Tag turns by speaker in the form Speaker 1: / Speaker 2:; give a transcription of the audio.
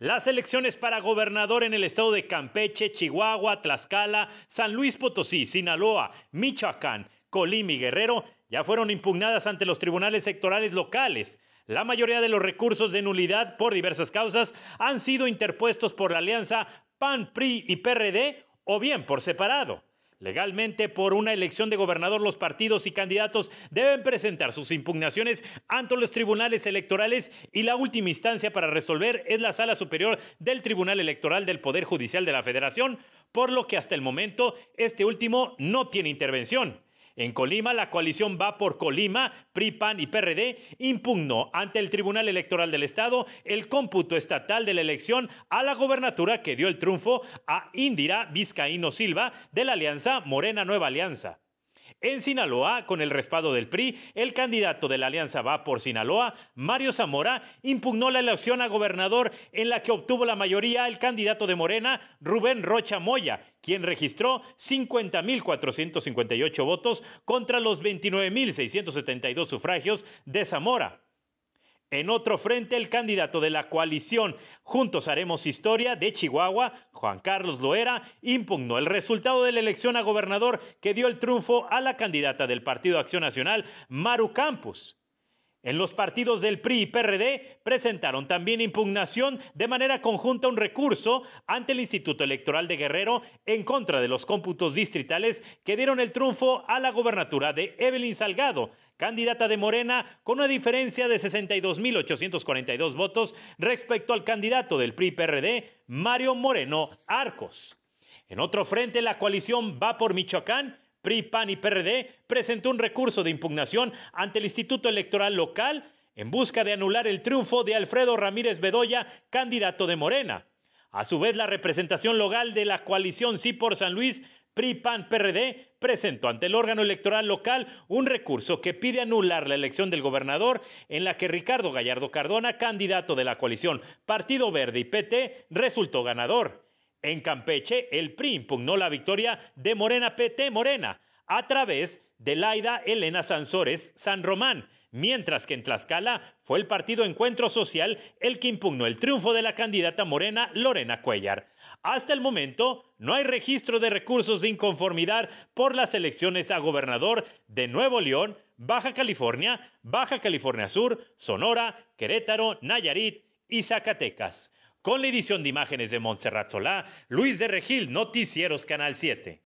Speaker 1: Las elecciones para gobernador en el estado de Campeche, Chihuahua, Tlaxcala, San Luis Potosí, Sinaloa, Michoacán, Colima y Guerrero ya fueron impugnadas ante los tribunales sectorales locales. La mayoría de los recursos de nulidad por diversas causas han sido interpuestos por la alianza PAN, PRI y PRD o bien por separado. Legalmente, por una elección de gobernador, los partidos y candidatos deben presentar sus impugnaciones ante los tribunales electorales y la última instancia para resolver es la sala superior del Tribunal Electoral del Poder Judicial de la Federación, por lo que hasta el momento este último no tiene intervención. En Colima, la coalición Va por Colima, PRI, PAN y PRD impugnó ante el Tribunal Electoral del Estado el cómputo estatal de la elección a la gobernatura que dio el triunfo a Indira Vizcaíno Silva de la Alianza Morena Nueva Alianza. En Sinaloa, con el respaldo del PRI, el candidato de la Alianza Va por Sinaloa, Mario Zamora, impugnó la elección a gobernador en la que obtuvo la mayoría el candidato de Morena, Rubén Rocha Moya, quien registró 50.458 votos contra los 29.672 sufragios de Zamora. En otro frente, el candidato de la coalición Juntos Haremos Historia de Chihuahua, Juan Carlos Loera, impugnó el resultado de la elección a gobernador que dio el triunfo a la candidata del Partido Acción Nacional, Maru Campos. En los partidos del PRI y PRD presentaron también impugnación de manera conjunta un recurso ante el Instituto Electoral de Guerrero en contra de los cómputos distritales que dieron el triunfo a la gobernatura de Evelyn Salgado, candidata de Morena con una diferencia de 62.842 votos respecto al candidato del PRI-PRD, Mario Moreno Arcos. En otro frente, la coalición Va por Michoacán PRI, PAN y PRD presentó un recurso de impugnación ante el Instituto Electoral Local en busca de anular el triunfo de Alfredo Ramírez Bedoya, candidato de Morena. A su vez, la representación local de la coalición Sí por San Luis, PRI, PAN, PRD, presentó ante el órgano electoral local un recurso que pide anular la elección del gobernador en la que Ricardo Gallardo Cardona, candidato de la coalición Partido Verde y PT, resultó ganador. En Campeche, el PRI impugnó la victoria de Morena PT Morena a través de Laida Elena Sansores San Román, mientras que en Tlaxcala fue el partido Encuentro Social el que impugnó el triunfo de la candidata morena Lorena Cuellar. Hasta el momento no hay registro de recursos de inconformidad por las elecciones a gobernador de Nuevo León, Baja California, Baja California Sur, Sonora, Querétaro, Nayarit y Zacatecas con la edición de imágenes de Montserrat Solá, Luis de Regil, Noticieros Canal 7.